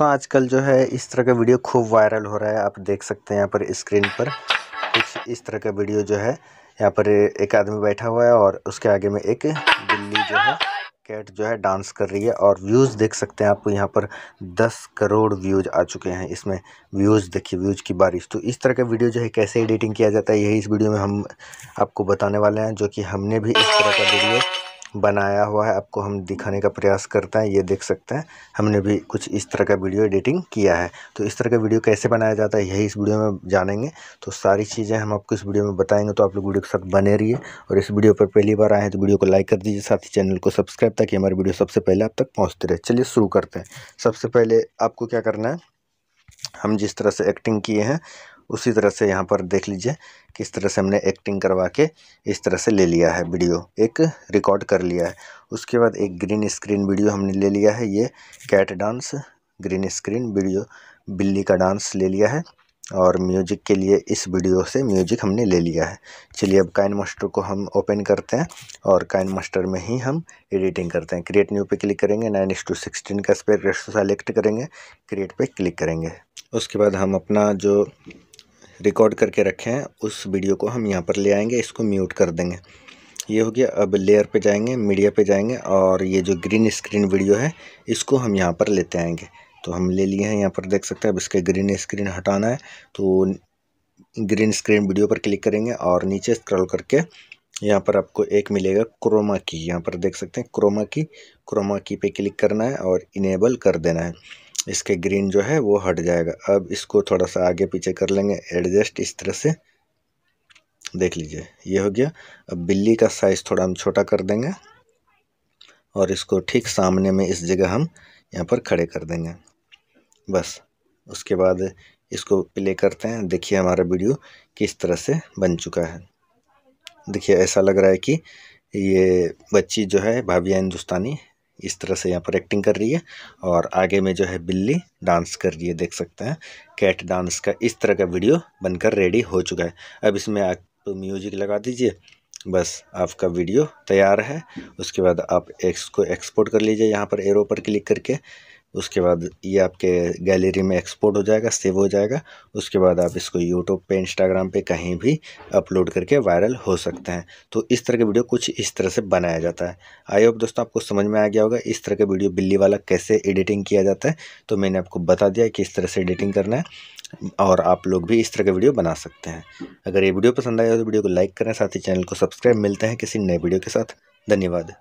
दोस्तों आजकल जो है इस तरह का वीडियो खूब वायरल हो रहा है आप देख सकते हैं यहाँ पर स्क्रीन पर कुछ इस तरह का वीडियो जो है यहाँ पर एक आदमी बैठा हुआ है और उसके आगे में एक बिल्ली जो है कैट जो है डांस कर रही है और व्यूज़ देख सकते हैं आप यहाँ पर 10 करोड़ व्यूज़ आ चुके हैं इसमें व्यूज़ देखिए व्यूज़ की बारिश तो इस तरह का वीडियो जो है कैसे एडिटिंग किया जाता है यही इस वीडियो में हम आपको बताने वाले हैं जो कि हमने भी इस तरह का वीडियो बनाया हुआ है आपको हम दिखाने का प्रयास करते हैं ये देख सकते हैं हमने भी कुछ इस तरह का वीडियो एडिटिंग किया है तो इस तरह का वीडियो कैसे बनाया जाता है यही इस वीडियो में जानेंगे तो सारी चीज़ें हम आपको इस वीडियो में बताएंगे तो आप लोग वीडियो के साथ बने रहिए और इस वीडियो पर पहली बार आए हैं तो वीडियो को लाइक कर दीजिए साथ ही चैनल को सब्सक्राइब ताकि हमारी वीडियो सबसे पहले आप तक पहुँचते रहे चलिए शुरू करते हैं सबसे पहले आपको क्या करना है हम जिस तरह से एक्टिंग किए हैं उसी तरह से यहाँ पर देख लीजिए किस तरह से हमने एक्टिंग करवा के इस तरह से ले लिया है वीडियो एक रिकॉर्ड कर लिया है उसके बाद एक ग्रीन स्क्रीन वीडियो हमने ले लिया है ये cat dance green screen video बिल्ली का डांस ले लिया है और म्यूजिक के लिए इस वीडियो से म्यूजिक हमने ले लिया है चलिए अब काइन मास्टर को हम ओपन करते हैं और काइन मास्टर में ही हम एडिटिंग करते हैं क्रिएट न्यू पे क्लिक करेंगे नाइन एस टू सिक्सटीन का स्पेयर रेस्टो सेलेक्ट करेंगे क्रिएट पे क्लिक करेंगे उसके बाद हम अपना जो रिकॉर्ड करके रखे हैं उस वीडियो को हम यहाँ पर ले आएंगे इसको म्यूट कर देंगे ये हो गया अब लेयर पे जाएंगे मीडिया पे जाएंगे और ये जो ग्रीन स्क्रीन वीडियो है इसको हम यहाँ पर लेते आएंगे तो हम ले लिए हैं यहाँ पर देख सकते हैं अब इसके ग्रीन स्क्रीन हटाना है तो ग्रीन स्क्रीन वीडियो पर क्लिक करेंगे और नीचे स्क्रॉल करके यहाँ पर आपको एक मिलेगा क्रोमा की यहाँ पर देख सकते हैं क्रोमा की क्रोमा की पे क्लिक करना है और इनेबल कर देना है इसके ग्रीन जो है वो हट जाएगा अब इसको थोड़ा सा आगे पीछे कर लेंगे एडजस्ट इस तरह से देख लीजिए ये हो गया अब बिल्ली का साइज़ थोड़ा हम छोटा कर देंगे और इसको ठीक सामने में इस जगह हम यहाँ पर खड़े कर देंगे बस उसके बाद इसको प्ले करते हैं देखिए हमारा वीडियो किस तरह से बन चुका है देखिए ऐसा लग रहा है कि ये बच्ची जो है भाभी हिंदुस्तानी इस तरह से यहाँ पर एक्टिंग कर रही है और आगे में जो है बिल्ली डांस कर रही है देख सकते हैं कैट डांस का इस तरह का वीडियो बनकर रेडी हो चुका है अब इसमें आप म्यूजिक लगा दीजिए बस आपका वीडियो तैयार है उसके बाद आप एक्स को एक्सपोर्ट कर लीजिए यहाँ पर एरो पर क्लिक करके उसके बाद ये आपके गैलरी में एक्सपोर्ट हो जाएगा सेव हो जाएगा उसके बाद आप इसको यूट्यूब पे इंस्टाग्राम पे कहीं भी अपलोड करके वायरल हो सकते हैं तो इस तरह के वीडियो कुछ इस तरह से बनाया जाता है आई होप दोस्तों आपको समझ में आ गया होगा इस तरह के वीडियो बिल्ली वाला कैसे एडिटिंग किया जाता है तो मैंने आपको बता दिया कि इस तरह से एडिटिंग करना है और आप लोग भी इस तरह के वीडियो बना सकते हैं अगर ये वीडियो पसंद आया तो वीडियो को लाइक करें साथ ही चैनल को सब्सक्राइब मिलते हैं किसी नए वीडियो के साथ धन्यवाद